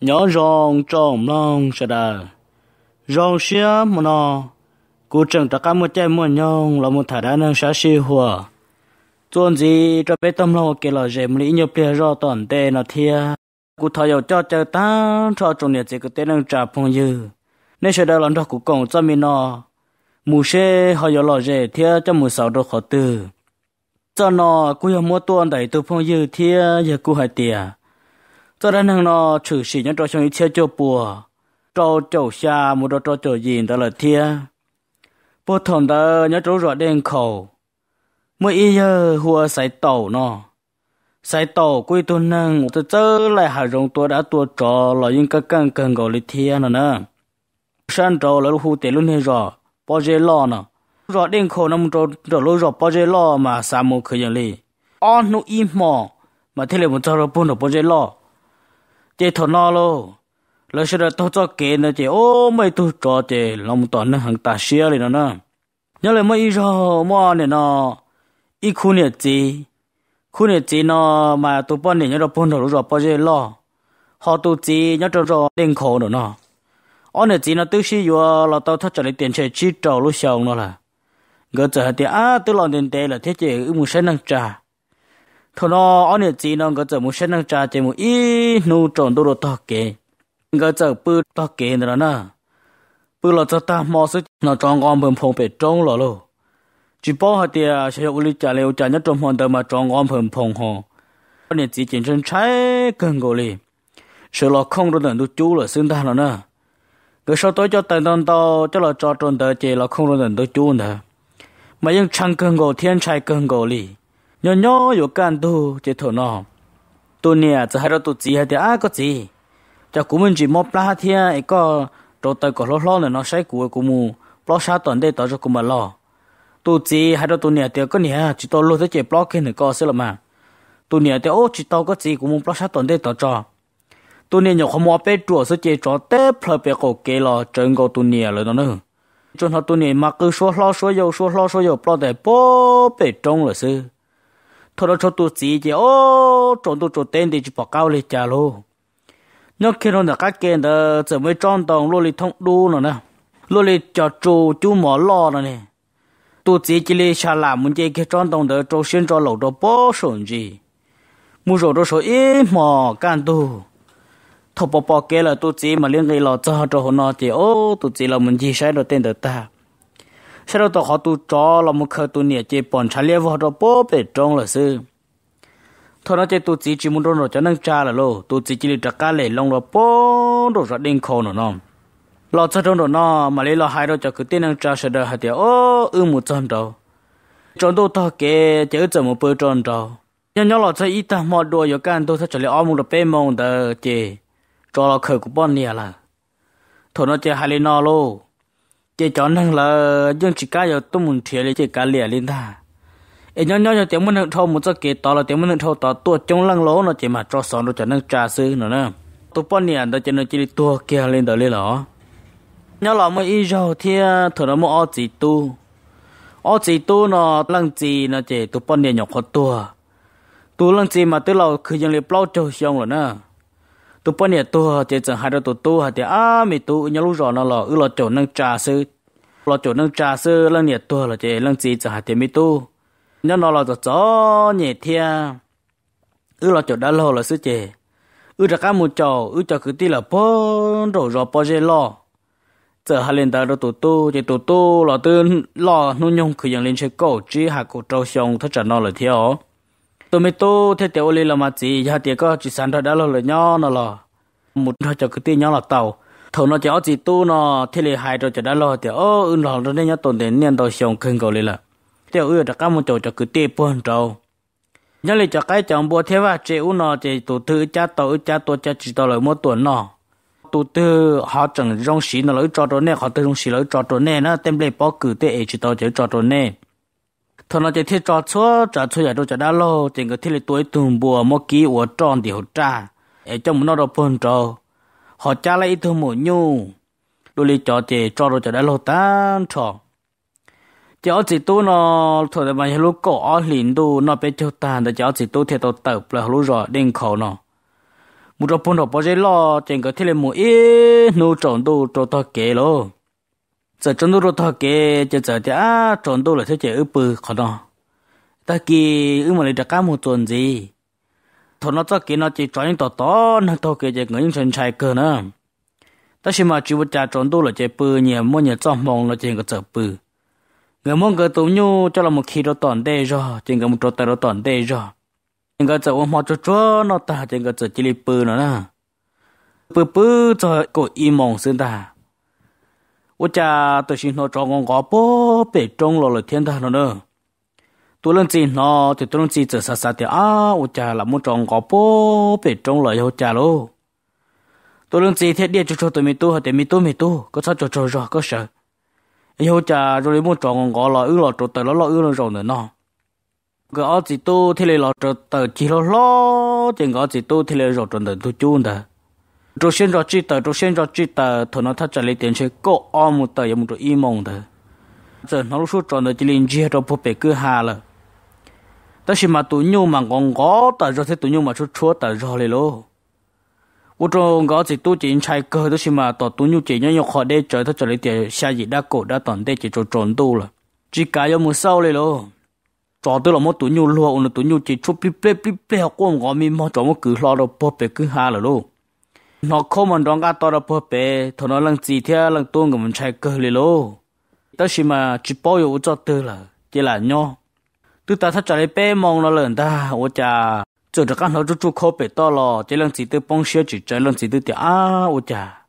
nhỏ rong trong long sợ đờ rong xía mà nó cú chẳng ta cả một chai mua nhong là một thả đá năng xá si hùa tuôn gì cho bé tâm lâu kia là dễ mỹ nhiều bia rò toàn tê nó thia cú thọ dầu cho chờ ta cho trong nhà chỉ có tên năng trả phong dư nên sợ đờ lần đó cú còn cho mình nó mù xe họ dầu lò dễ thia cho mù sáu đồ khó tư cho nó cú hiểu mua tuôn đẩy từ phong dư thia giờ cú hại tiền cho nên hàng nó trừ sĩ nhân trò chơi chia cho bùa trò chầu xa một trò trò chơi gì đó là thia bố thầm đó nhớ trâu rõ đen khẩu mới y giờ hùa sải tàu nó sải tàu quy tu năng từ chớ lại hà rồng tua đã tua trò là những cái căng cần gọi lịch thia nó nè san trò là hù tệ luôn hay rõ bao giờ lo nó rõ đen khẩu nó một trò trò lối rõ bao giờ lo mà sao mà khởi nhận lì on nó im mò mà thế là một trò là buồn ở bao giờ lo chế thọ nó lô lỡ sẽ là tao cho kể nữa chế ô mày tu cho chế lòng toàn nó hàng ta xia này nó nè nhớ lại mấy rồi mà này nó ít khu này gì khu này gì nó mà tụi bao này nhớ là bọn nó rồi bao nhiêu lo họ tụi gì nhớ cho rồi đen khổ nữa nó ở này gì nó tự xí vừa là tao thắt cho lấy tiền chơi chi trò lúc xong nó là ngỡ chờ thì à tụi lòng tiền tệ là thế chế ưu muốn sẽ năng trả thôi lo ở nhà chỉ nó cái chờ một xét năng trà chỉ một ít nô tròn đô đồ to kề có chờ bự to kề nữa nè bự là cho ta mua sức nó trang con bầm phong bể trống lò lô chỉ bỏ đi à, sẽ học lý trả liệu trả nhất trong hoàn đời mà tròn con bầm phong hồ ở nhà chỉ chiến tranh trái cần gồ li sự lo không được đừng chú là sinh ra rồi nè cứ sau tối cho tài đòn to cho là cho tròn đời chỉ là không được đừng chú nữa mà những chăng cần gồ thiên chạy cần gồ đi nhỏ nhỏ yo can tu chỉ thổ nó tu nè cho hai đó tu chỉ hai thì ai có gì cho cụ mình chỉ mua pla thia ấy có đồ tay có lo lo nữa nó sai của cũng mu plo sa tuần đây tao cho cũng mà lo tu chỉ hai đó tu nè thì có nè chỉ tao lo thế chỉ plo kia này có sẽ mà tu nè thì ô chỉ tao có gì cũng mu plo sa tuần đây tao cho tu nè nhỏ không mua bé chuột sẽ chỉ cho té plo bé cổ kê lo chân cổ tu nè rồi đó nữa cho nó tu nè mà cứ số lo số dầu số lo số dầu plo để bố bé trông là thôi nó cho tôi chỉ chứ ô trộn tôi cho tên thì chỉ bỏ cao lên trả luôn nó khi nó đã các kia đó chỉ mới tròn đồng lô lì thông đu nữa nè lô lì cho chú chú mỏ lo nữa nè tôi chỉ chỉ lì xả làm muốn chơi cái tròn đồng đó trâu xin cho lô đó bó xuống gì mua rồi đó số ít mỏ can tu thọ bỏ bỏ kia là tôi chỉ mà liên cái lò cho cho nó chỉ ô tôi chỉ là muốn gì sai đồ tên đó ta ชาวตัวเขาตูจอลมุขตัวเนี่ยเจ็ปอนชาเลียวเขาตัวโป๊ไปรงเลยซึ่งทอนเจตัวจีจีมุนโดนเราจะนั่งจ้าละูกตัวจีจีลิตะกาเลยลงราโป๊เราจะดึ้งคอนน้องเราจะโดนรนองมาเลยเราหายเราจะคือเตีนนั่งจ้าเสด็จหาเดียวโอ้อืมุจันโตจนตัวทอเกเจ้าจะมุเปิดจันโตยังยังเราจะอีตาหมอดัวอยู่กันตัวที่จะเลี้ยอ้อมุราเป้มองเดอเจจอเราเคยกูป้อนเนี่ยละทอนเจหาเลนอโล chỉ cho nên là những chỉ cá giờ tôi muốn thiệt là chỉ cá liền lên ta ấy nhớ nhớ tiếng mình hưởng thâu một cái kế là tiếng mình hưởng thâu đó tôi trong lăng lỗ nó chỉ mà cho sòn nó cho nó trà sư nữa nè tôi bọn nè đó cho nó chỉ tua kia lên đó lên đó nhớ là mới ít rồi thì à, thử nó mua ở chỉ tu ở chỉ tu nó lăng chỉ nó chỉ tôi bọn nè nhọc khó tua tu lăng chỉ mà tới những cái bao trâu xong rồi nè tu bữa nè tu chỉ chẳng hai đứa tu tu hả thì à mi tu nhớ lúc rõ nó lò ư lò chỗ nâng trà sư lò chỗ nâng trà sư lăng nè tu là chỉ lăng gì chẳng hả thì mi tu nhớ nó lò chỗ chó nhẹ thia ư lò chỗ đã lò là sư chỉ ư ra cá mù trò ư cho cứ tí là bơ đổ rõ bơ dê lò giờ hai lên tới đó tu tu chỉ tu tu lò tư lò nu nhung cứ dần lên chơi cổ chỉ hạ cổ trâu xong thất trả nó là thiếu tôi mới tô thế tiểu lì làm gì, chỉ giờ thì có chỉ sản ra đã là nhỏ nó là một thôi cho cái tí nhỏ là tàu thầu nó cháu chỉ tu nó thế là hai rồi cho đã lo thì ô ưng lò nó nên nhớ tồn đến niên tàu xong khưng cầu lì là tiểu ưa cho các một chỗ cho cứ tê buồn trâu nhớ lại cho cái chồng bố thế và chị u nó thì tổ thư cha tàu cha tổ cha chỉ tàu lại một tuần nó tổ tư họ chẳng rong xí nó lấy cho tổ nè họ tư rong xí lấy cho tổ nè nó tem lấy bỏ cử tê chỉ tàu chỉ cho tổ nè thôi nó chạy thi cho chúa cho chúa giờ đâu cho đã lo chỉ người thi là tuổi tuần bùa mò ký của tròn thì hậu cha ở trong nó đâu phun trâu, họ cha lấy thương mổ nhu đôi li trò chỉ trò đâu cho đã lo tan trò chỉ ở chỉ tu nó thôi mà lúc cổ ở liền tu nó bị cho tàn để chỉ ở chỉ tu thì tao tập là lúc rồi đen khẩu nó một trò phun trò bao giờ lo chỉ người thi là mổ ít nô tròn tu cho to kế luôn giờ trong đó thôi kệ giờ giờ thì à trong đó là thế chơi ướp bự khó ta kỳ ư mà lấy được cá một gì thôi nó cho kỳ nó chỉ cho những tỏ nó thôi kệ giờ người những chân chạy cơ ta xem mà chịu trả trong đó là chơi bự nhiều mỗi nhiều trong mong là chơi cái chơi bự người mong cái tụi nhu cho là một khi đó toàn đề rồi chơi cái một trò tay đó toàn đề rồi chơi cái chơi ôm hoa cho cho nó ta chơi cái chơi chơi bự nè bự bự cho cổ im mong xương ta 我家都是那找我阿婆被中了了天台了呢。tôi lần gì nó thì tôi lần gì giờ sao sao thì à cha là muốn trồng cỏ bố bị trồng lại ô cha lô tôi lần gì thế đi cho cho mi tu thì mi mi tu có sao cho cho rồi có sợ ô cha rồi muốn trồng cỏ lại ư là trồng tới nó lo ư là rồi nữa cái ở gì tu thì lại lo trồng tới chỉ lo lo chỉ có gì tu rồi trồng tới tu chun đó rồi xin rồi chị tờ rồi xin rồi chị tờ thôi nó thật trả lấy tiền chơi có om một tờ giống một im mộng tờ giờ nó lúc suốt tròn rồi chỉ liên lên hết rồi bố bé cứ hà là ta chỉ mà tụi nhau mà còn có tờ rồi thế tụi nhau mà chút chúa tờ rồi lấy lô vô trong có chỉ tu chỉ chạy cơ đó chỉ mà tọt tụi nhau chỉ nhau nhau khó để trời thật trả lấy tiền xa gì đã cổ đã tòn để chỉ trốn trốn tu là chỉ cả giờ mới sau lấy lô cho tôi là một tụi nhau luôn tụi nhau chỉ chút bịp bịp bịp bịp học qua một ngõ mi mà cho một cứ lo rồi bố bé cứ hà là luôn nó không muốn đóng cả tao đó bố bé thằng nó lăng gì thế lăng tuôn của mình chạy cơ lì lô tao chỉ mà chỉ bao giờ u cho tư là chỉ là nhau tư ta thắt chặt lấy bé mong nó lần ta u cha chỗ cho các nó chút chút khó bé to lò chỉ lăng gì tư bông xe chỉ chạy lăng gì tư thì à u cha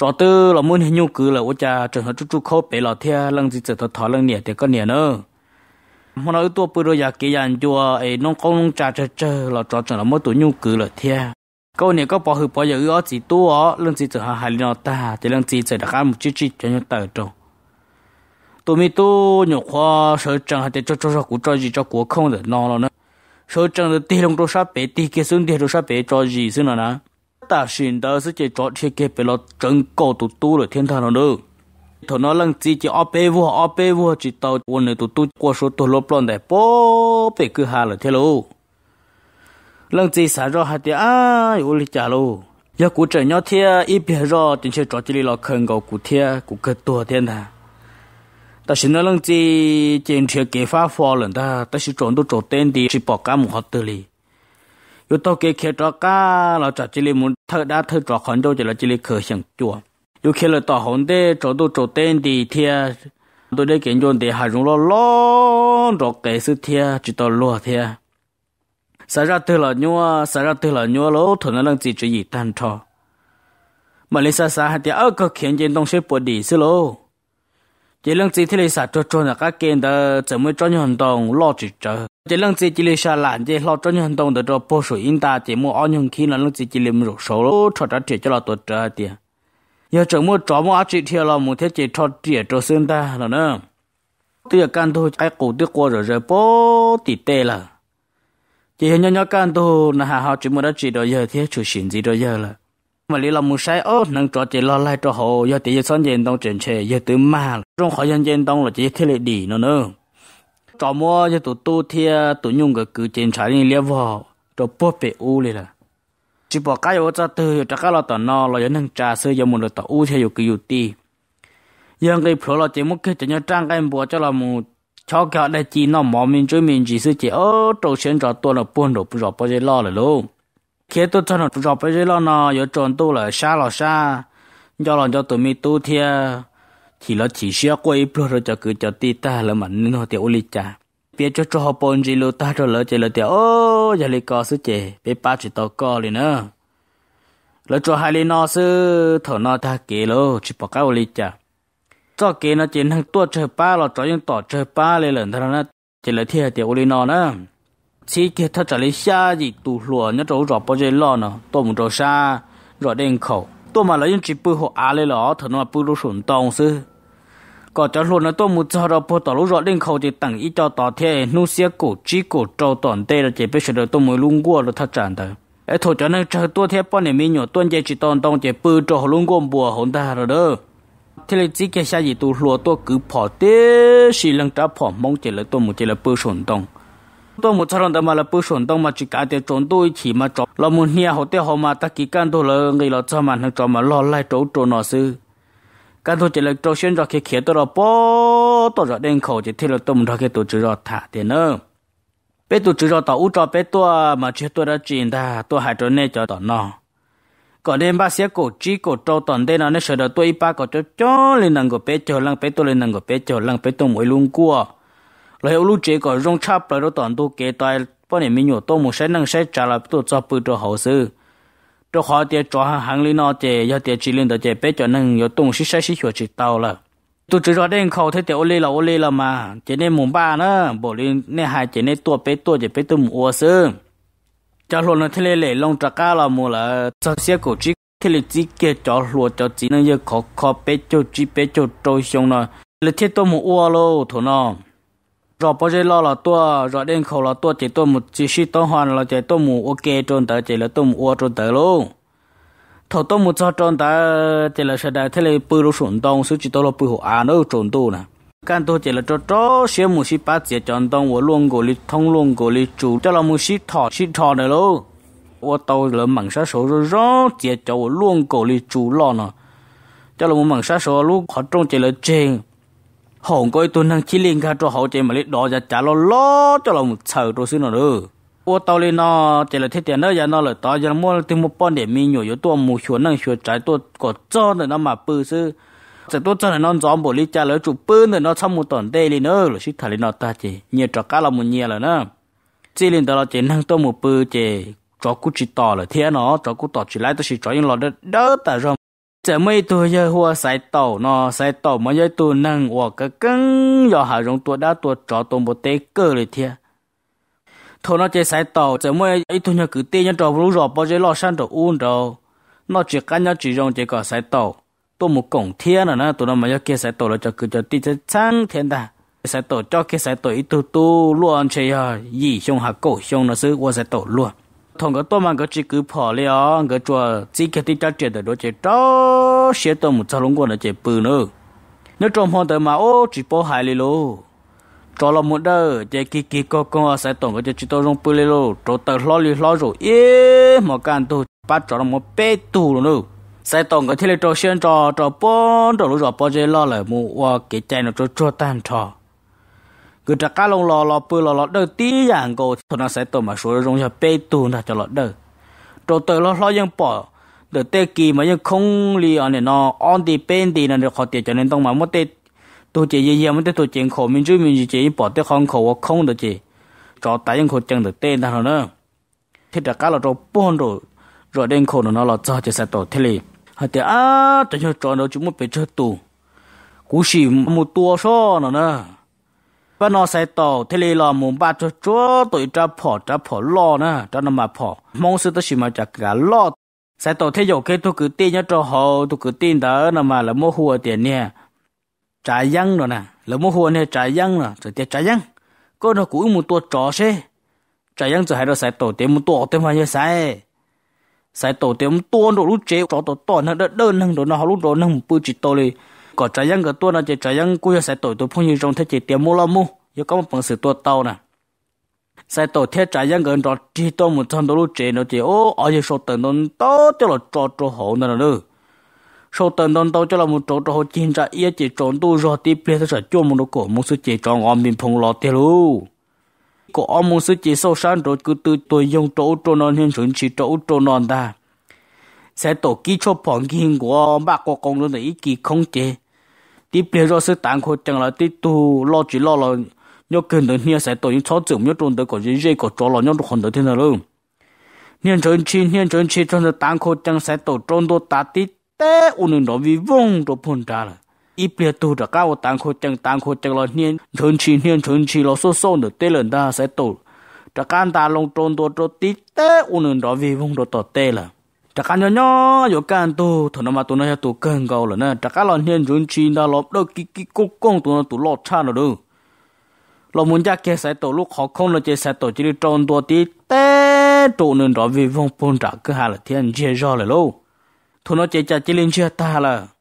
cho tư là muốn hình nhu cứ là u cha trường nó chút chút khó bé lò thế lăng gì chỉ thọ thọ lăng nè thì có nè nữa mà nó tua bự rồi giờ kia dàn chùa ấy nông công nông trà chơi chơi là trò chuyện là mỗi tuổi nhu cứ là thế câu này có bỏ hư bỏ giờ ở chỉ tu ở lần chỉ chờ hà hà nó ta thì lần chỉ chờ đã khám một chút chút cho nó tờ trâu tụi mi tu nhục khoa sở trăng hay cho cho cho cú cho gì cho cú không được nó rồi nữa sở trăng được tiền đồng đồ sáp bể tiền kia xuống tiền đồ sáp bể cho gì xin rồi nè ta xin đó sẽ chỉ cho thiết kế bể lo trăng cổ tụi tu rồi thiên thần rồi nữa thằng nó lần chỉ chỉ ấp bể vua ấp bể vua chỉ tàu quân này tụi tu qua số tụi lốp lon để bỏ bể cứ hà rồi thế luôn lần gì xả ra hạt thì à yêu lý trả lô giờ cụ trẻ nhau thia ít biết ra tiền chơi trò chơi lo khẩn cầu cụ thia cụ cơ tua tiền ta ta xin nói lần gì tiền chơi kế phá phò lần ta ta xin trộn đồ trộn tên đi chỉ bỏ cả một hạt tử li yêu tao kế kế trò cả là trò chơi muốn thợ đã thợ trò khẩn đâu chỉ là chơi khởi sang chùa yêu khi là tao hồn để trộn đồ trộn tên đi thia tôi đây kiện cho để hà rung lo lo trò kế sự thia chỉ tao lo thia xảy ra từ là nhua xảy ra từ là nhua lỗ thuần nó đang chỉ chỉ gì tan trò mà lấy sa sa hạt tiếc ơ có khiến trên đông sẽ bồi đi xí lỗ chỉ lăng chỉ thì lấy sa cho cho là các kiện đó chỉ mới cho nhân đồng lo chỉ chờ chỉ lăng chỉ chỉ lấy sa lạnh chỉ lo cho nhân đồng để cho bổ sung yên ta chỉ mua ăn nhung khi là lăng chỉ chỉ lấy một số lỗ cho ra chỉ cho là tuột chờ tiếc giờ chỉ mua chó mua chỉ theo là một thế chỉ cho chỉ cho xương ta là tuy tiếc căn thôi ai cổ tiếc qua rồi rồi bố tỉ tê là chỉ hiện nhau cái tu là hà họ chỉ muốn đã chỉ đôi giờ thế chủ xin gì đôi giờ là mà lý là muốn sai ô năng cho chỉ lo lại cho hồ giờ thì sáng giờ đông chuyển chế giờ từ mà trong khỏi dân dân đông là chỉ thế lệ đi nó nữa cho mua giờ tụ tu thia tụ nhung cái cứ trên trái đi lia vào cho bố bể u liền là chỉ bỏ cái ô cho từ cho cái lo tận nó lo giờ năng trà sơ giờ muốn được tụ u theo giờ cứ u ti giờ cái phở lo chỉ muốn cái chỉ nhớ trang cái bùa cho là một cho cả đây chỉ nó mò mình chơi mình chỉ sự chỉ ở đầu sen trò tôi là buồn đồ rồi bao giờ lo rồi, luôn khi tôi cho nó rồi bao giờ lo nó giờ chọn tôi là xa là xa do là do tụi mình tu thia thì nó chỉ xia quay bro rồi cho cứ cho ti ta là mà nên họ tiểu lịch cha biết cho cho học bốn gì lo ta cho lỡ chỉ lỡ tiểu ô giờ lịch có sự chỉ biết ba chỉ tao có liền nữa lỡ cho hai lịch nó sự thở nó ta kể lo chỉ bỏ cái lịch cha cho kế nó chỉ năng tua trời ba là cho những tỏ trời ba lên lần thằng nó chỉ là thiệt tiểu lên nó nữa chỉ kia thật trả lấy xa gì tù lùa nhớ chỗ rõ bao giờ lo nó tôi muốn chỗ xa rõ đen khẩu tôi mà lấy những chỉ bự hộ á lên lọ thằng nó bự đồ sủng tông sư có cho luôn nó tôi muốn cho nó bự tỏ lũ rõ đen khẩu thì tặng ít cho tỏ thế nu xe cổ chỉ cổ trâu toàn tê là chỉ biết sửa được tôi mới lung qua là thật chẳng thôi ấy cho nên chờ tôi thế bọn này mình nhỏ tuân chỉ chỉ toàn tông chỉ bự trâu lung qua bùa hồn rồi đó thế là chỉ cái gì tôi lúa tôi cứ bỏ thế xí lăng trả bỏ mong chỉ là tôi một chỉ là bơ sồn đông tôi một sao mà là bơ sồn đông mà chỉ cả để trốn tôi chỉ mà chọn, là một nhà họ thế họ mà ta kỳ căn tôi là người là cho mà thằng chọn mà lo lại chỗ chỗ nào xứ, căn tôi chỉ là chỗ xuyên rồi khi khi tôi là bỏ tôi rồi đen khẩu chỉ thế là tôi một cái tôi chỉ rồi thả tiền nữa bây tôi chỉ rồi tao u cho bây tôi mà chỉ tôi đã chuyện ta tôi hại trốn này cho tao nó có đêm ba xe cổ chi cổ trâu toàn đây nó nó sợ đó tôi ba cổ cho cho lên năng cổ bé cho lăng bé tôi lên năng cổ bé cho lăng bé tôi mỗi luôn cua rồi lúc chế cổ rong chắp rồi đó toàn tôi kế tài bọn em mình nhổ tôi một xe năng xe trả lại tôi cho bự cho hậu sư cho họ tiệt cho hàng hàng lên nó tiệt giờ tiệt chỉ lên được tiệt bé cho năng nhổ tung xí xe xí chùa chỉ tàu là tôi chỉ rõ đến khâu thế tiệt ô lê là ô lê là mà chỉ nên mùng ba nữa bỏ lên nên hai chỉ nên tua bé tua chỉ bé tôi mua sư cho luôn nó thế lệ lệ long trà cá là mua là cho xe cổ chỉ thế lệ chỉ kia cho luôn cho chỉ nên giờ khó khó bé cho chỉ bé cho trôi xuống nó là thế tôi mua uo lô thổ nó rồi bây giờ lo là tôi rồi đến khẩu là tôi chỉ tôi một chỉ sĩ tôi hoàn là chỉ tôi mua ok trôn tới chỉ là tôi mua uo trôn tới luôn thổ tôi mua cho trôn tới chỉ là sẽ đại thế lệ bự lô sủng đông số chỉ tôi là bự hồ à nó trôn tu nè 干多节了，这这些木西把节讲到我乱过哩，通乱过哩，煮掉了木西炒西炒的喽。我到了猛杀手就让节叫我乱过哩煮了呢，叫了我猛杀手 lúc họ trong 节了正，hồn coi tôi năng chỉ liên cả cho họ chế mà lấy đó ra trả lo lo cho là một sợ tôi xin rồi. Ô tao lên là thiết tiền đó giờ nó là tao giờ mua một con để mình nhồi vô tua mù năng chuột trái tua cột cho rồi nó mà bự sư. จะตัวจะนอนจอมบุลิจาเลยจุปืนเลยนอนชั่วโมงตอนเตลินเออหรือชิทาลินอตาเจเนียจอกาลามุเนียเลยนะจีลินตลอดเจนั่งตัวมือปืนเจจอกุจิต่อเลยเทียนอจอกุต่อจิไลตัวชิจอยังหลอดเด้อแต่รอมจะไม่ตัวเยหัวสายเต่านอสายเต่ามันยตัวนั่งอวกกะกังยอหารองตัวด้าตัวจอตัวบุเตเกอเลยเทียทนเจสายเต่าจะไม่ไอตัวเนี่ยคือเตี้ยจอรู้รอปอเจลอชันตัวอุ่นเดอ nó chỉ cá nhau chỉ dùng chỉ có sai tàu ตัวมุกงเทียนนะตัวนั้นมายกเกสายตัวเราจะคือจะตีจะช่างเทียนตาสายตัวจอกเกสายตัวอีตัวตัวล้วนเชียร์ยี่ชงหักโกชงนะซื้อว่าสายตัวล้วนทงก็ตัวมันก็จีกือพอเลยอ๋อก็จัวจีเที่จะเจอดเดี๋ยวจะจ้าเสียตัวหมูจะลงกวนเดยจะปืนเออเนื้อจอมพอนแต่มาโอ้จีโป้หายเลยลูจอลมุดเด้อเจกิกิก็ก็อาศัยตรงก็จะจิตตรงปืนเลยลูจอเตอร์ล้อลีล้อรูเอ๊ะหมอการตัวปัดจอลมุดเป๊ะตูลูใส่ตงกับที่เราเชื่อจอจอปอนตรงรู้จอป้อเจล่าเลยมูว่าเกจใจนจอตันทอก็จะกล้าลงรอรอปืนรอรอเดอตีอย่างกูทนใส่ตรงมาช่วยรงจะเปตูนะจะรอเดอตัวเตอร์ล้อยังปอเดอเตกีมันยังคงลีอันเนาะออนดีเป็นดีนั่นเดขอเตีจันนต้องมาเม่อเตตัวเจียเยี่ยมเมื่อเตตัวเจียงโคมินจุมินจีเจียปอเตคองโคว่าคงเดจีจอตายังโคจังเดเตนั่นเนาะที่จะก้าเราตัวป้อนรูรอเด้งโคนั่นเราจะจะเสตตัวที่ลี hạt thế à cho cho cho nó chúng một bé chơi tù cú chỉ một tua số nó nè và nó sẽ tàu thế này là muốn ba cho cho tụi cha phỏ cha phỏ lo nè cho nó mà phỏ mong sự tôi chỉ mà chặt cả lo sẽ tàu thế dầu cái tôi cứ tin nhớ cho họ tôi cứ tin đó nó mà là mua hùa tiền nè trả dân rồi nè là mua hùa nè trả dân rồi rồi tiền trả dân cô nó cũng một tua chó xe trả dân rồi hay là sẽ tàu tiền một tua tiền mà như sai sai tổ tiêm tuôn đồ lúc chế cho tổ tuần đỡ đơn hơn đồ nó lúc đồ nó bự chỉ tổ li có trái răng cái tuôn nó chỉ trái răng cua sai tổ tổ phong như trong thế chỉ tiêm mua lo mua có một phần sự tuôn tàu nè sai tổ thế trái răng cái đó chỉ tổ một trăm đồ lúc chế nó chỉ ô ở dưới số tiền nó to cho là cho cho hậu nè nữa số tiền nó to cho là một chỗ cho hậu chín ra yêu chỉ trốn tu rồi tiếp theo sẽ cho một đồ cổ một sự chỉ cho ngon mình phong lo tiêu luôn có một sự chỉ sâu sáng rồi cứ từ tôi dùng chỗ chỗ non hiện chuẩn chỉ chỗ chỗ non ta sẽ tổ kỹ cho phòng kinh của ba cô công luôn ý kỳ không chế đi bây giờ sư tăng khổ chẳng là tí tu lo chỉ lo là nhớ cần được nhớ sẽ tổ những chó chữ nhớ trốn được có gì có chó là nhớ được hơn được thiên rồi hiện chuẩn chỉ hiện chuẩn chỉ trong sự tăng khổ chẳng sẽ tổ trốn đồ ta tí tế u nương đó vì vong đồ phun ra rồi 一边都着搞我单口正单口正了年存钱年存钱了，说说的对人家在抖，这干大龙中多着滴得，我能着威风着到对了。这干 nhỏ nhỏ 有干多，他那嘛多那些多更高了呢。这干了年存钱的了，那叽叽咕咕多那多落差了都。老门家给晒到路好空了，这晒到这里中多滴得，都能着威风碰着，可下了天气热了喽。他那这家这里却大了。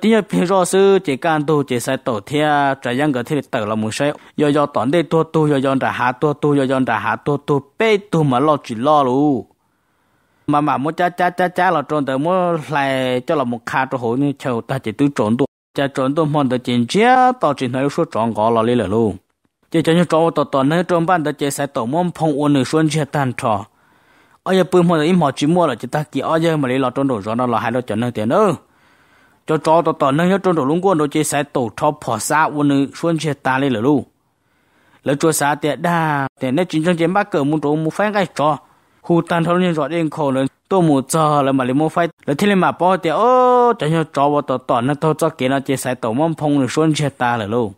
tiếng nhật phía rõ sư chỉ can tu chỉ sai tổ thia trả dân gỡ thì tự là muốn sai yo yo tón đây tu tu yo yo đã hạ tu tu yo yo đã hạ tu tu bê tu mà lo chỉ lo lu mà mà muốn cha cha cha cha là trốn tới muốn lại cho là một kha cho hồ như chầu ta chỉ tu trốn tu cha trốn tu mòn tới chín chia tao chỉ nói số trọn gõ là lấy lời luôn chỉ cho những trốn tao tao nơi trốn ban tới chỉ sai tổ mong phong uốn nửa xuân chia tan trò ôi giờ bưng mòn tới im họ chỉ mua là chỉ ta kia ôi giờ mà lấy lo trốn đồ rõ nó là hai đứa cho nơi tiền nữa cho cho tao tao nâng nhớ trong đầu lũng quân đồ chế sai tổ cho phò xa quân nữ xuân chia ta lên lửa lu lỡ chua xa tiệt đa tiệt nét chính trong chiến bác cờ muốn trốn muốn phái cái cho hù tan thâu nhân rõ đen khổ lên, tôi muốn cho, là mà lấy mua phái lỡ thế lên mà bỏ tiệt ô cho nhớ cho bỏ tao tao nâng tao cho kia nó chế sai tổ mong phong nữ xuân chia ta lửa lu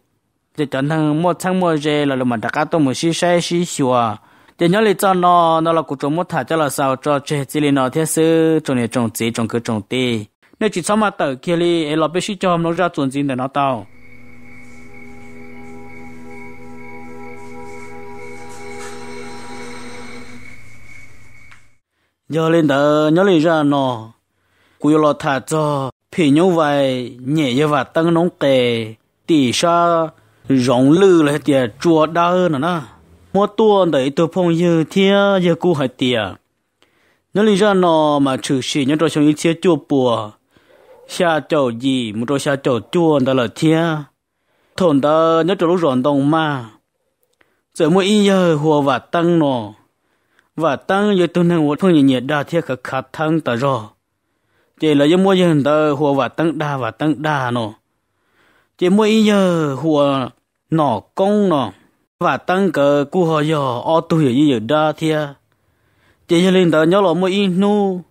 thì cho thằng mua thằng mua dê là mà đặt cá tôi muốn xí xe xí xùa thì nhớ lấy cho nó nó là cuộc trống một thả cho là sao cho chế chỉ lên nó thế sư trong này trồng chỉ trồng cứ trồng tê nên chỉ xong mà tờ kia li ấy là biết cho hôm nó ra chuẩn gì để nó tàu giờ lên đó nhớ lên ra nó cú lo thả cho phi như vậy nhẹ như vậy tăng nóng kề tỷ sa rộng lư là tiệt chùa đau nữa nè mua tua để tôi phong như thế giờ cú hay tiệt nhớ lý do nó mà trừ sĩ nhớ cho chúng ý chia chùa bùa 下周一，木着下周转到了天，同到那走路转动嘛，怎么一夜火瓦灯咯？瓦灯也都能我碰见热大天可卡汤的热，这了也莫人的火瓦灯大瓦灯大咯，这么一夜火脑工咯，瓦灯个古好哟，二度也有热大天，这些领导鸟老么一弄。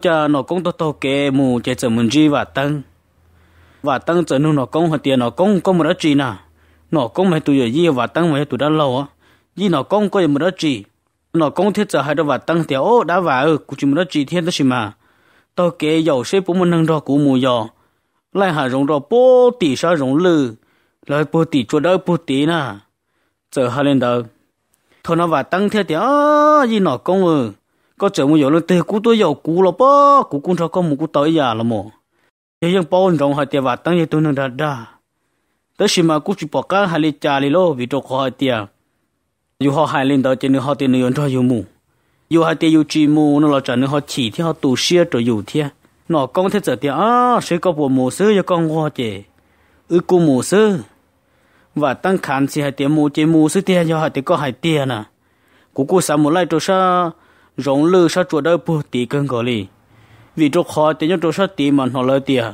cho nó cũng to to kê mù chế trở mình gì và tăng và tăng trở nên nó cũng hoặc tiền nó cũng có một đó chỉ nè nó cũng mấy tụi gì và tăng mấy tụi đã lâu á gì nó cũng có một đó chỉ nó cũng thiết trở hai đó và tăng thì ô đã và ừ cũng chỉ một đó chỉ thiên đó chỉ mà to kê dầu xếp cũng một năng đó cũng mù giàu lại hà rong đó bố tỷ sao rong lư lại bố tỷ chỗ đó bố tỷ nè trở hai lên đầu thôi nó và tăng thiết thì tiền gì nó cũng ừ có chỗ mua nó từ cú tôi giàu cú là bó cú cũng cho con một cú tới già là mồ thế nhưng bao nhiêu hỏi tiền và tăng như tôi nâng ra, đa tới khi mà cú chỉ bỏ cá hai lít trà lì lô vì trộn hỏi tiền dù họ hai lên đó trên họ tiền nữa cho dù mù dù hai tiền dù chỉ mù nó là trả nữa họ chỉ thì họ tù xia rồi dù thì nó con thế giờ tiền à sẽ có bộ mù sư cho con hoa chị ư cú mù sư và tăng khán si hai tiền mù chế mù sư tiền cho hai tiền có hai tiền à cú cú sao một lại trâu sao rong lư sa chuột đỡ bu tí cơn gò lì vì chỗ khó thì nhớ chỗ sa tí mà nó lơ tìa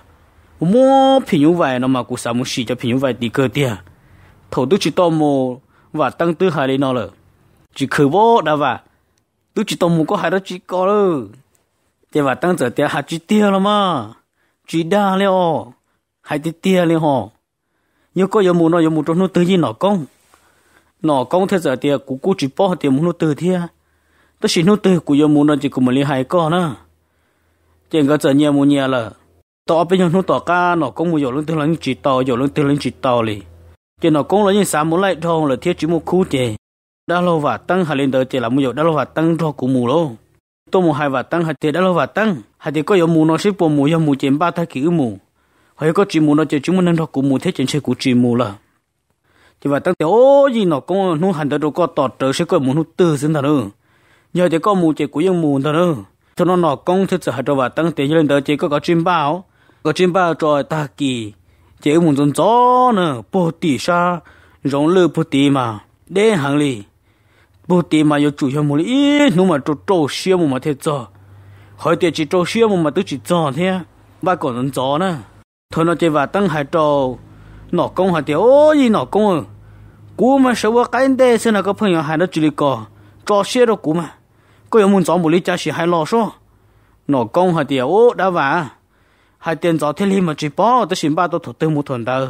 mua phi như vậy nó mà cũng sao muốn xì cho phi như vậy tì cơ tìa thầu tôi chỉ to mồ và tăng tư hài lên nó lờ chỉ khử vô đã và tôi chỉ to mồ có hài đó chỉ có lờ thì và tăng giờ tìa hạt chỉ tìa lắm mà chỉ đa leo hai tì tìa leo họ nhưng có giờ mù nó giờ mù trong nó tự gì nó công nó công thế giờ tìa cũng cũng chỉ bỏ thì mù nó tự thiên ta chỉ nô tư của yêu nó chỉ của mình hai con nữa chuyện cái giờ nhiều muốn nhiều là tỏ bên nhau nô tỏ ca nó cũng muốn dỗ lên từ lần chỉ tỏ dỗ lên từ lần chỉ tỏ lì chuyện nó cũng là như sáng muốn lại thong là thiết chỉ một khu chè đã lâu và tăng hai lên tới chỉ là muốn dỗ đã lâu và tăng thọ của mù lô tôi muốn hai và tăng hai thì đã lâu và tăng hai thì có yêu muốn nó sẽ buồn mù yêu muốn chém ba thay kỹ mù hay có chỉ muốn nó chỉ chúng mình nên thọ của mù thế chuyện chơi của chỉ mù là chỉ và tăng thì ô gì nó cũng nô hành tới đâu có tỏ tới sẽ có muốn nô từ xin thật nữa nhờ chỉ có mù chế của dân mù đó, nữa cho nó nọ công thiết sự hạt và tăng tiền cho lên tới chế có có chim bao có chim bao cho ta kỳ chế muốn dùng gió nữa bồ tì sa rong lư bồ tì mà để hàng lì bồ tì mà yêu chủ yếu mù lì nó mà trâu trâu xiêm mù mà thiết cho hỏi tiền chỉ trâu xiêm mù mà tức chỉ cho thế ba còn dùng gió nữa thôi nó chế và tăng hạt trâu nọ công hạt tiền ôi gì nọ công à cú mà sợ quá cái đê xin là có 朋友 hay nó chỉ có trâu xiêm đâu cú có yêu muốn gió một lít cha chỉ hay lò số nổ công hạt tiền ô đã vả hai tiền gió thiên linh mà chỉ bỏ tôi xin ba tôi thuộc tư một thuần đời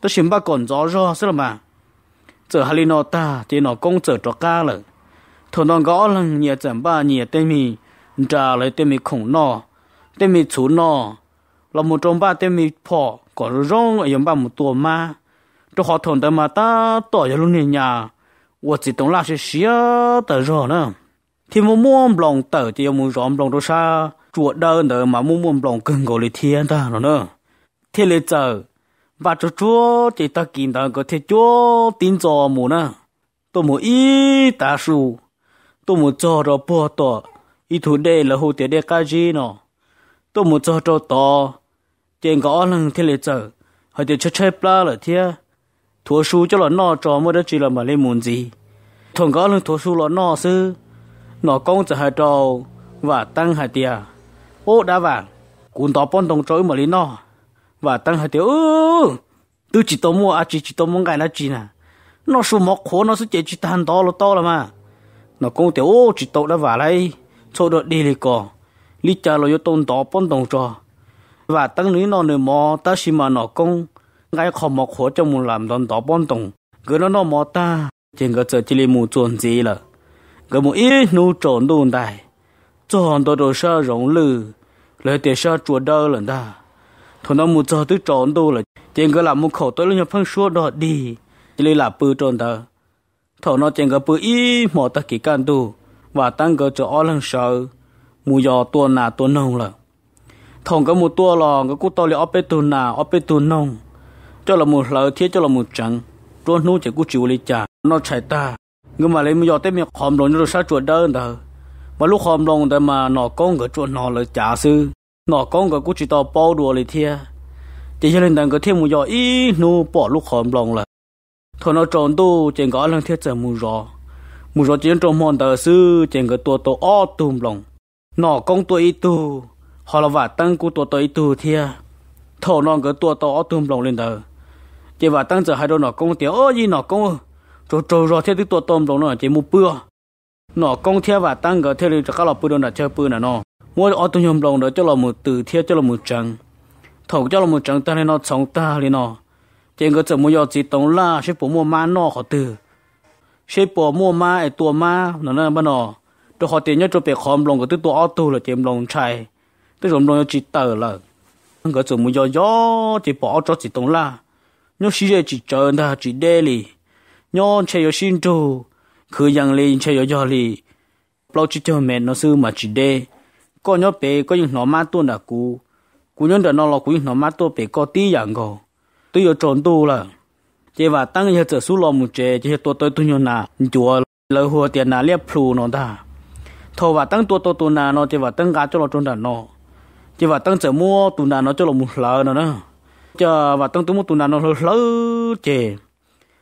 tôi xin ba còn gió ro sẽ là mà giờ hai linh nó ta thì nó công giờ cho ca rồi. thuần nó gõ là nhẹ chẳng ba nhẹ tên mi, trả lại tên mi khủng nọ tên mi chủ nọ là một trong ba tên mi phò còn rong ở giống ba một tuần mà cho họ thuần đời mà ta tỏ ra luôn nhà nhà 我只懂那些鞋的热呢。thì mua mua lòng tờ thì mua rõm lòng đâu xa chuột đơ nữa mà mua mua lòng cần gọi là thiên ta nó nữa thiên lệ chờ và cho chúa thì ta kiếm ta có thể chúa tin cho mù nè tôi mua ít ta su tôi mua cho đó bỏ tỏ ít thủ đề là hồ tiền đề cái gì nó tôi mua cho đó tỏ tiền có lần thiên lệ chờ họ thì chơi chơi pla là thiên thua su cho là nọ cho mới đó chỉ là mà lên muốn gì thằng có lần thua su là nọ sư nó công trở hai trâu và tăng hai tia ô đã vàng cũng tỏ bọn đồng trối mà lý nó và tăng hai tia ư tôi chỉ tôi mua à chỉ chỉ tôi muốn cái nó chỉ nè nó số mọc khổ nó sẽ chỉ chỉ tan to là to là mà nó công tiểu ô chỉ tôi đã vả lấy cho đợt đi lì cò lý cha lo yo tôn tỏ bọn đồng trò và tăng lý nó nơi mò ta xì mà nó công ngay không mọc khổ cho muốn làm đòn tỏ bọn đồng cứ nó nó mò ta chỉ có chờ chỉ lì mù chuẩn gì là cái mồ ít nu đó là là sa sa 个么一路转动带，转到多少容路，来点啥捉到了的，他那么早都转到了，见个那么口袋里面碰说到的，这里那不转到，他那见个不一毛得给干到，và tăng cơ cho ở lần sau mùa gió tuần nà tuần nông là thằng cái mùa tua lò cái cú to là ở bên tuần nà ở bê tuần nông cho là mùa lợ thiết cho là mùa trắng trôn nu chỉ cú chịu lấy trả nó chạy ta nhưng mà lấy mình giọt tới mình khom lộn rồi sao chuột đơn đó mà lúc khom lòng thì mà nó con cái chuột nó là trả sư nó con cái cũng chỉ tao bao đùa lại thia chỉ cho nên rằng cái thêm một giờ ý nô bỏ lúc khom lòng là thôi nó tròn tu chỉ có lần thiết giờ mù rõ mù rõ chỉ tròn mòn tờ sư chỉ cái tua tổ o tùm lòng nó con tua ít tu họ là vả tăng của tua tổ ít tu thia thổ nó cái tua tổ o tùm lòng lên tờ chỉ vả tăng giờ hai đôi nó công tiểu ơi gì nó công trâu trâu rồi thế tức tổ tôm rồi nó chỉ mua bữa nó công thiết và tăng gỡ theo cho các lọ bữa đó là chơi bữa là nó mua ở tôm nhom lòng đó cho lọ một từ thiết cho lọ một trắng thầu cho lọ một trắng ta lên nó sống ta lên nó chỉ có chừng mua giọt gì tông la sẽ bỏ mua má nó họ từ sẽ bỏ mua má ấy tua má nó nó bên nó cho họ tiền nhất cho bè khom lòng cái tức tổ auto là chém lòng chạy tức lòng lòng chỉ tờ là có chừng mua giọt gió chỉ bỏ cho chỉ tông la nhưng xí chỉ chờ ta chỉ đê lì nhon che yo shin tu khứ yang li che yo yo li plau chi cho men nó sư mà chỉ đê có nhớ bé có những nó má tuôn đã cú cú nhớ đợt nó là cú nó má tuôn bé có ti dạng gò tôi yo trốn tu là chế và tăng giờ trở số lo một chế chế tôi tôi tôi nhớ nà chùa lời hùa tiền nà liệp phu nó ta thầu và tăng tôi tôi tôi nà nó chế và tăng cá cho nó trốn đợt nó chế và tăng trở mua tu nà nó cho nó một lợ nó nữa chế và tăng tôi mua tu nà nó lỡ chế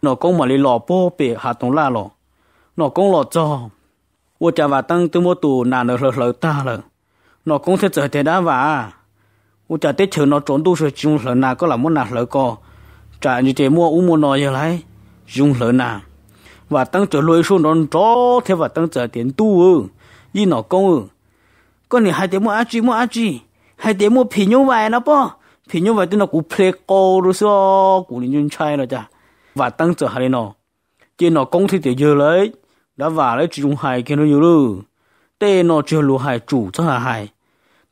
nó cũng mà lì lò bố bị hạ tông la lò nó cũng lò cho vua cha và tăng tư mô tù nà nở lờ lờ ta lờ nó cũng sẽ trở thế đã và vua cha tết chờ nó trốn tu sửa chung lờ nà có là muốn nà lờ co trả như thế mua u mua nó như lại dùng lờ nà và tăng trở lôi xuống nó chó thế và tăng trở tiền tu ư y nó cũng, ư con này hai tiếng mua ác chi mua ác chi hai tiếng mua phí nhau vài nó po phí nhau vài tên nó cũng play cô rồi sao cũng nên chơi rồi cha và tăng trở hài nó chỉ nó công thì tiểu dư lấy đã và lấy chủ hài kia nó dư lư tê nó chưa lù hài chủ cho là hài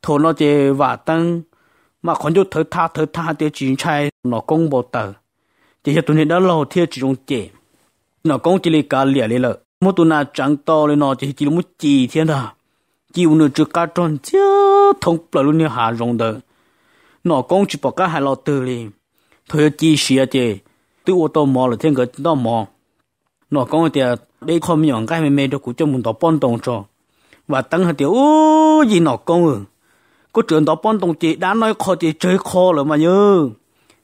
thổ nó chỉ và tăng mà còn chút thứ tha thứ tha tiêu chỉ trai nó công bộ tờ chỉ cho tụi đã lâu thiệt chỉ trong chỉ nó công chỉ là cả lìa lìa lợ một tuần nào chẳng to lên nó chỉ chỉ một chỉ thiên à chỉ một nửa chưa cá tròn chưa thông bờ luôn như hà rồng đờ, nó công chỉ bỏ cả hai lọ từ liền thôi chỉ xia chỉ tôi ô tô mò là thiên cái đó mò nó có thì đây không nhận cái mềm mềm đó của cho mình đó bón đồng cho và tăng hơn thì ô gì nó công ừ có chuyện đó bón đồng chị đã nói khó thì chơi khó rồi mà nhớ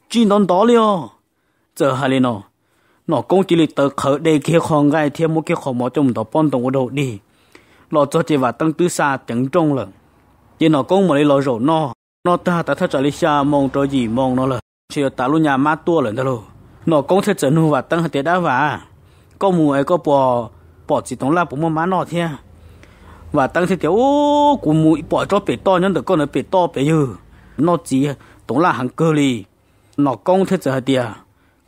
chỉ đón đó liền, giờ hà lên nó nó công chỉ lịch tờ khởi đây kia khó gai thêm một cái khó mò cho mình đó bón đồng ở đâu đi lo cho chị và tăng tứ xa chẳng trông lần vì nó công mà đi lo rổ nó nó ta ta thật trả lý xa mong cho gì mong nó là chỉ ta luôn nhà má tua lần ta luôn nó công thể chấn hù và tăng hạt đã và có mù ấy có bỏ bỏ chỉ tống la bố má nọ thế à. và tăng thế tiểu ô cú mù bò cho bể to nhân được con nó bể to bể dư nó chỉ tống la hàng cơ lì nó công thể chấn hạt tiền à.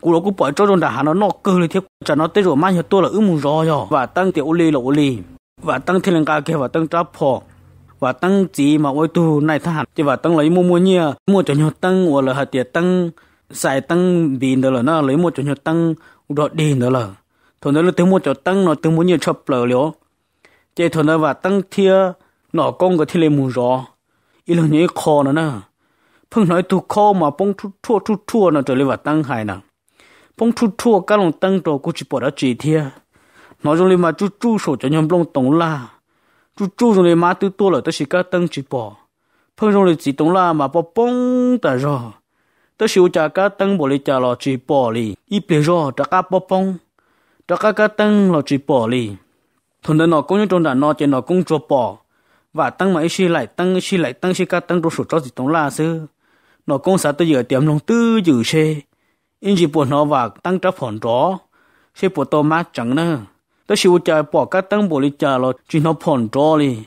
cú nó cú bò cho trong đà hà nó nó cơ lì thế cho nó tới rồi mang nhiều tôi là ư mù rõ rồi và tăng tiểu lì lộ lì và tăng thiên lang ca kia và tăng tráp phò và tăng chỉ mà ôi tu này thà chỉ và tăng lấy mua mua nhia mua cho nhau tăng của là hạt tiền tăng sai tăng đi đó là nó lấy một chỗ nhiều tăng đó đi đó là thôi đó là từ một chỗ tăng nó từ một nhiều chập lở liễu chế thôi nó và tăng thiê, nó công cái thì lấy mù rõ ý là như khó nó nè phong nói tu khó mà phong thu thua thu thua nó trở lại và tăng hài nè phong thu thua các lòng tăng đồ cũng chỉ bỏ ra chỉ thia nó trong lấy mà chú chú số cho nhóm bông tổng la chú chú trong lấy mà tu tu là tất cả tăng chỉ bỏ phong trong lấy chỉ tổng la mà bỏ bông ta rồi tôi siêu chả cá tăng bò lì chả lò chỉ bò lì ít bề rò chả cá bò bông chả cá cá tăng lò chỉ bò lì thằng đó nó cũng như trong đàn nó chỉ nó cũng cho bò và tăng mà ít lại tăng ít lại tăng ít cá tăng đồ sụt cho gì tông la sư nó cũng sợ tôi giờ tiệm lòng tư dự xe in chỉ buồn nó và tăng chấp hòn rõ xe bộ tôi mát chẳng nữa tôi siêu chả bò cá tăng bò lì chả lò chỉ nó hòn rõ lì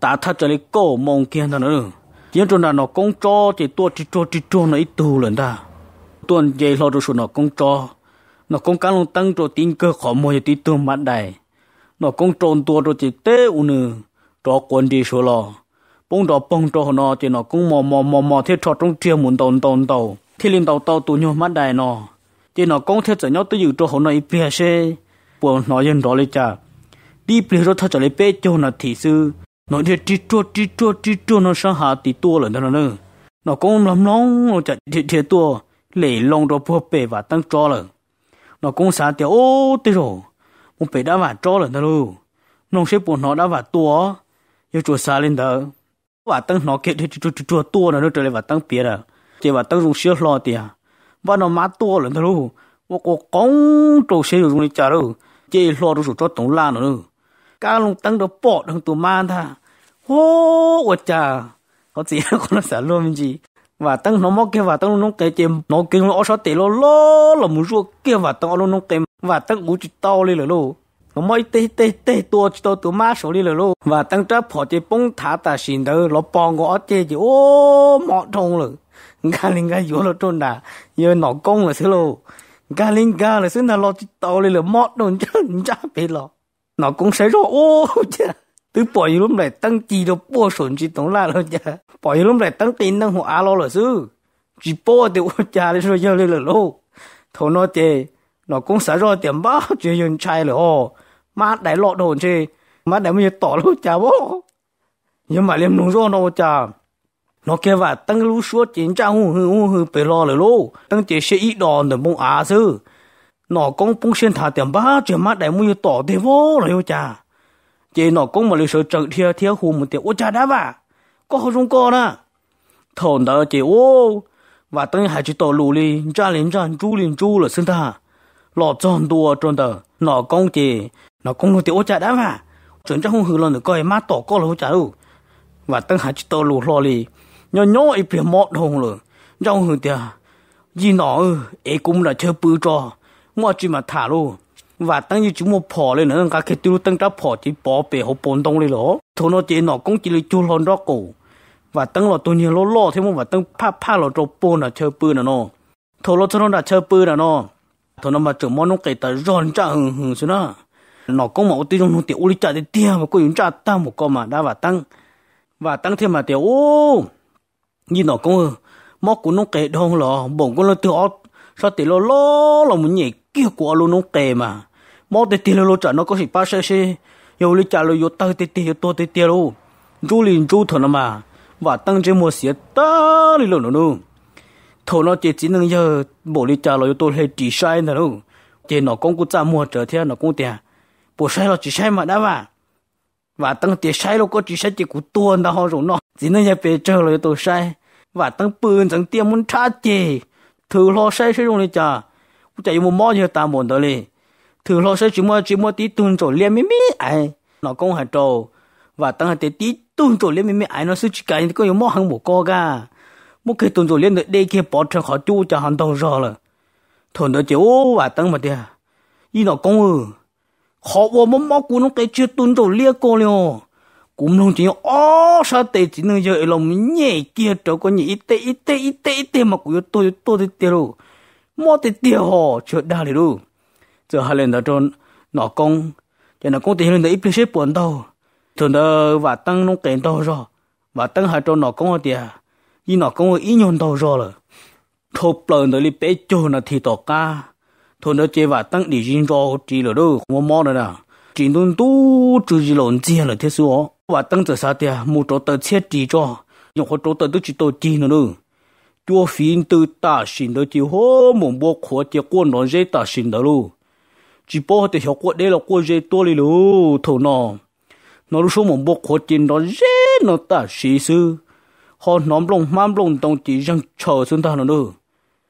ta thật cho lì cổ mong kia thằng nữa tiếng trung là nó công cho thì tua chỉ cho chỉ cho nó ít tu lần ta tuần dây lo được số nó công cho nó công cá lông tăng cho tiếng cơ khó mua thì tu mặt đầy nó công trôn tua rồi chỉ tế u nữ cho quân đi số lo bông đó bông cho nó thì nó công mò mò mò mò thế cho trong chia muốn tồn tồn tàu thì linh tàu tàu tu nhau mắt đầy nó thì nó công thế chở nhau tới dự cho họ nó ít bia xe buồn nói dân đó lấy cha đi bia rồi thật trở lại bê cho nó thị sư nó đi chỉ chua chỉ chua chỉ chua nó sang hạ thì tua lần đó nữa nó cũng làm nóng nó chạy thiệt thiệt tua lệ lòng đó phù bể và tăng cho lần nó cũng xả tiểu ô tí rồi một bể đã và cho lần đó luôn nó sẽ buồn nó đã và tua yêu chùa xa lên đó và tăng nó kia thì chua chua tua nó trở lại và tăng bia rồi chỉ và tăng dùng siêu lo tiền và nó má tua lần đó luôn một cô cống trâu xe dùng đi chả đâu chỉ lo được cho tổng la nữa 家龙等到波等到慢他，哦，我 cha，我只要可能想罗明基，và tăng nó móc cái và tăng nó cái chim nó kinh nó sao tệ lo lo là muốn ruột kia và tăng nó cái và tăng ngủ chụt to lên rồi nó mới tê tê tê tua chụt to tụ má số lên rồi và tăng tráp họ chơi bông thả ta xin đỡ nó bong ngõ chơi chứ ô mọ thông rồi gà linh gà yếu là trôn đà giờ nó công là xí lô gà linh gà là xí nào lo chụt to lên rồi mọ đồn chân chả bị lo nó cũng sẽ rõ ô chứ từ bỏ như lúc này tăng chi đâu bỏ sổn chỉ tổng lại rồi chứ bỏ như lúc này tăng tin tăng hòa lo rồi chứ chỉ bỏ thì ô cha đi rồi rồi lô nó chê nó cũng sẽ rõ tiền bao chuyện dùng chai rồi ô mà đại lọ đồn chê mà đại mới tỏ cha bố nhưng mà liêm nông rõ nó cha nó kêu và tăng lũ suốt chính cha hù hùng hù hùng bể lo rồi lô tăng chỉ sẽ ít đòn để mong á chứ nó con bông xuyên thả tiền ba chỉ mát đại mua tỏ thế vô rồi cha chị nó con mà lấy sợ trợ thiệt thiệt hù một tiền ô cha đã bà có không dùng con à thổn đó chị ô và tôi hai chỉ tổ lù li cha liền cha chú liền chú là xin ta lọ tròn đùa tròn tờ nó con chị nó con một tiền ô cha đã bà chuẩn cho không hư lần được coi mát tỏ có là ô cha đâu và tôi hai chỉ tổ lù lò li nhỏ nhỏ ít biển mót hồng rồi trong hư tiền gì nó ấy cũng là chơi bự trò mua chỉ mà thả luôn và tăng như chúng mua phò lên nữa cả khi tôi tăng tráp phò chỉ bỏ bể hộp bồn đông lên lỗ thôi nó chỉ nó cũng chỉ là chu lon đó cổ và tăng là tôi nhiều lỗ lỗ thế mà và tăng pha pha là trộn bồn là chơi bự là nó thôi lỗ cho nó là chơi bự là nó thôi nó mà trưởng món nó kể tới ròn cha hừng hừng xí nó nó cũng mẫu tiêu trong nó tiểu uli cha thì tia mà có những cha ta một con mà đã và tăng và tăng thêm mà tiểu như nó cũng móc của nó kể đông lò bổng của nó tự sao thì lo lo là muốn nhảy kia của luôn nó kề mà mỗi tê tê lô chả nó có gì ba xe xe yêu lý chả lô yêu tơ tê tê to tê tê luôn, chú liền chú thở nó mà và tăng trên mùa xía tơ lý luôn luôn, nó nó chỉ chỉ nâng giờ bộ lý chả lô yêu tôi hay chỉ sai nữa luôn chỉ nó cũng cứ chả mua trở theo nó cũng tiền bộ sai nó chỉ sai mà đã mà và tăng tiền sai lô có chỉ sai chỉ của tuần đã họ rồi nó chỉ nâng giờ về chờ lô yêu tôi sai và tăng bươn chẳng tiêm muốn cha chì thử lo sai sai luôn đi chả จะอยู่มั่วอยู่ตามหมดเลยถือเราใช้จิมัวจิมัวตีตุนโจเลี้ยไม่ไม่ไอหนอกงหัดโจว่าตั้งแต่ตีตุนโจเลี้ยไม่ไม่ไอเนาะซื้อจิกันก็อยู่มั่วหังหมูก็ก้ามื่อคืนตุนโจเลี้ยเด็กแค่ปอดจะขอจู้จะหันตรงรอเลยทนเดี๋ยวเจ้าว่าตั้งมาเดียยี่หนอกงเออขอว่ามั่วกูน้องไปชื่อตุนโจเลี้ยก็เลย cũng không chỉ ó sao tệ chỉ nơi giờ lòng nhẹ kia cháu có nhỉ ít tệ ít tệ ít tệ ít tệ mà cũng tôi tôi tôi tệ rồi mô tê tiêu hồ chuột đa lì giờ hai lần đã trôn nọ công cho nó công tiền lần đã ít biết buồn đâu thường đó và tăng nó kẹn đâu rồi và tăng hai trôn nọ công thì à y nọ công ít nhon đâu rồi thô lần đó đi bé cho nó thì tỏ ca thường đó chơi và tăng đi riêng rồi chỉ là đâu không mò nữa nè chỉ luôn tu chỉ chỉ lộn chia là thế số tăng giờ sao thì mua chỗ tờ chết chỉ cho dùng cái chỉ tôi chỉ nữa chúa phiên từ ta xin đó chỉ hô mộng bố khó chỉ quân nó dễ ta xin đó luôn chỉ bố thì học quân đây là quân dễ to đi luôn thổ nó nó lúc số mồm bố khó chỉ nó dễ nó ta xí sư họ nóm lông mam lông tông chỉ rằng chờ xuống ta nó luôn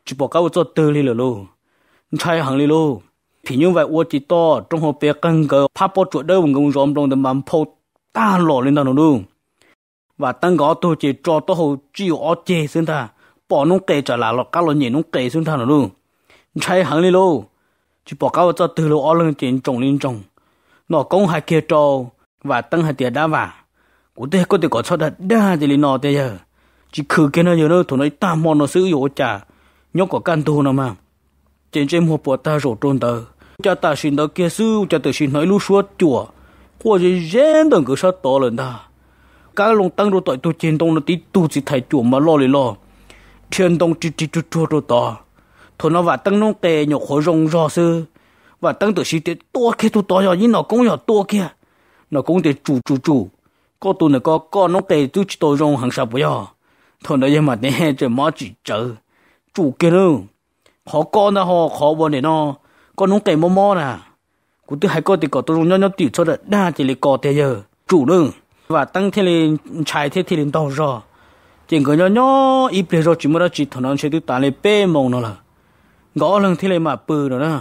chỉ bỏ cao cho tư đi luôn chạy hàng đi luôn thì như vậy ô chỉ to trong họ bè căng cờ phá bố chuột đâu ngông rộm lông tầm mắm phô ta lò lên ta nó luôn và tăng gõ tôi chỉ cho tôi hồ chịu ở chê xin ta bỏ nông kê cho là lọt cá lọt nhện nông kê xuống thằng nào luôn chạy hàng đi luôn, chỉ bỏ cá cho từ lô ở lưng trên trồng lên trồng nó công hai kia trò và tăng hai tiền đá vả cụ thể có thể có cho đặt đá thì lên nó thế giờ chỉ khử cái nó giờ nó thôi nói tam mòn nó sử dụng trả nhóc có căn tu nào mà trên trên một bộ ta rổ trôn tờ cha ta xin đó kia sư cha tự xin nói lúc suốt chùa qua chỉ rèn đừng cứ sát to lên ta các lông tăng đồ tội tu trên tông nó tí tu chỉ thầy chùa mà lo lì lo thiên đông chi chi chu chu chu to thôn nó và tăng nông tề nhổ khổ rong rò sư và tăng tử sĩ tế to kia tu to nhỏ như nó cũng nhỏ to kia nó cũng tế chủ chủ chủ có tu nó có có nông tề tu chỉ to rong hàng sao bây giờ thôn nó yên mà nè chỉ má chỉ chờ chủ kia luôn họ có nó họ khó bọn này nó có nông tề mò mò nè cụ tư hai cô thì có tu rong nhỏ nhỏ tiểu cho đa chỉ là có tề giờ chủ luôn và tăng thế lên trái thế thế lên to rồi chỉ có nhỏ nhỏ ít bây giờ chỉ mới chỉ thằng nó chơi từ tàn lên bê mông nó là gõ lưng thế này mà bự rồi đó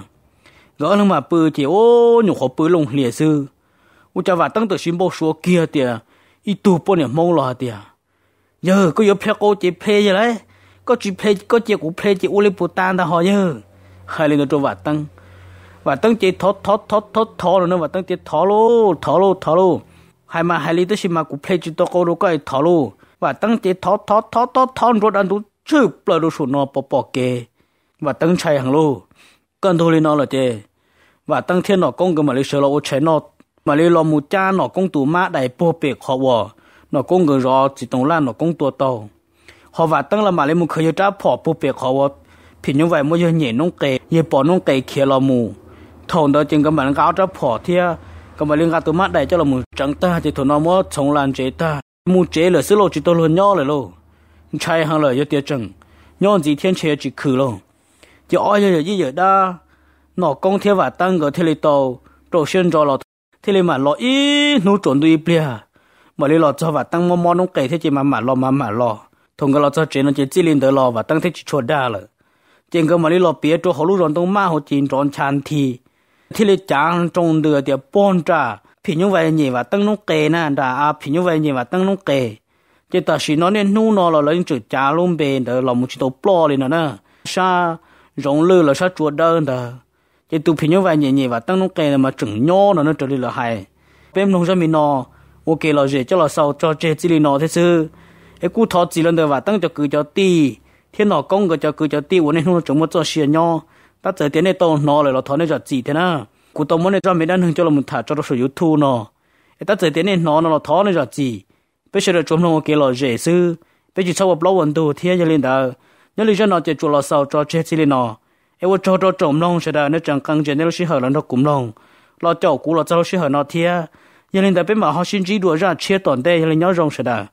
gõ lưng mà bự thì ô nhục khó bự lông liệt sư u cha và tăng tự xin bố số kia tiệt ít tu bố nhà mông là tiệt giờ có yếu phê cô chỉ phê gì đấy có chỉ phê có chỉ cũng phê chỉ u lên bù tan ta họ nhớ hai lên nó cho và tăng và tăng chỉ thó thó thó thó thó rồi nó và tăng chỉ thó lô thó lô thó lô hai mà hai lên tới xin mà cũng phê chỉ to cô đâu có ai thó lô và tăng chế thó thó thó thó thó rồi ăn đủ chụp bờ đủ số nó bỏ bỏ kê và tăng chạy hàng lô cần thôi lên nó là chế và tăng thiên nó công cái mà lấy sơ lô chạy nọ mà lấy lò mù cha nó công tụ má đại bố bể khó vợ nó công cái rõ chỉ tông lan nó công tua tàu họ và tăng là mà lấy mu khơi cha bỏ bố bể khó vợ thì như vậy mới nhẹ nông kê nhẹ bỏ nông kê kia lò mù thôn đó chính cái mà nó áo cha bỏ thia cái mà liên cả tụ má đại cho lò mù trắng ta thì thôn nó mới chống lan chế ta mu chế là sứ lộ chỉ tôi luôn nhỏ lại lô chạy hàng lời tiệt chừng nhon gì thiên chế chỉ khử lô chỉ ai giờ giờ giờ đa nó công thiên và tăng cái thiên lý tàu trổ xuyên cho lọ thiên lý mà lọ ý nô chuẩn đuôi bia mà lý lọ cho và tăng mò mò nông cày thế chỉ mà mà lọ mà mà lọ thùng cái lọ cho chế nó chỉ chỉ lên tới lọ và tăng thế chỉ chuột đa rồi trên cái mà lý lọ bia chỗ họ lúc rồi tông ma họ chín tròn chan thì thiên lý chán trong đưa tiệp bón ra phi nhung vậy nhỉ và tăng nông kề nè đã à phi nhung vậy nhỉ và tăng nông kề chứ ta chỉ nó nên nu nó là lên chữ cha luôn bền đó là một chữ tổ plo lên nữa sa rộng lư là sa chuột đơn đó chứ tu phi nhung vậy nhỉ nhỉ và tăng nông kề mà chừng nho nó nó trở đi là hay bên nông dân mình nó ok là gì cho là sau cho chế chỉ là nó thế chứ cái cú thọ chỉ lên đó và tăng cho cứ cho ti thiên nó công cho cứ cho ti uống nên nó chúng một cho xìa nho ta giờ tiến này tàu nó lại là thọ này cho chỉ thế nào cụ tổ môn này cho mình đang hưởng cho là một thả cho nó sử dụng thu nó ta tới tiến nên nó nó thó nó là gì bây giờ chúng nó kêu là dễ sư bây giờ sau lâu vẫn đồ thiên gia lên đó nhớ lý do nó chỉ chủ là sau cho chết xí lên nó em cho cho trộm long sẽ đó nó chẳng cần chuyện nó sẽ hở là nó cũng long lo chậu cũ là cho nó sẽ hở nó thiên gia lên đó bên mà họ xin chỉ đùa ra chia tổn tê gia lên nhớ rong sẽ đó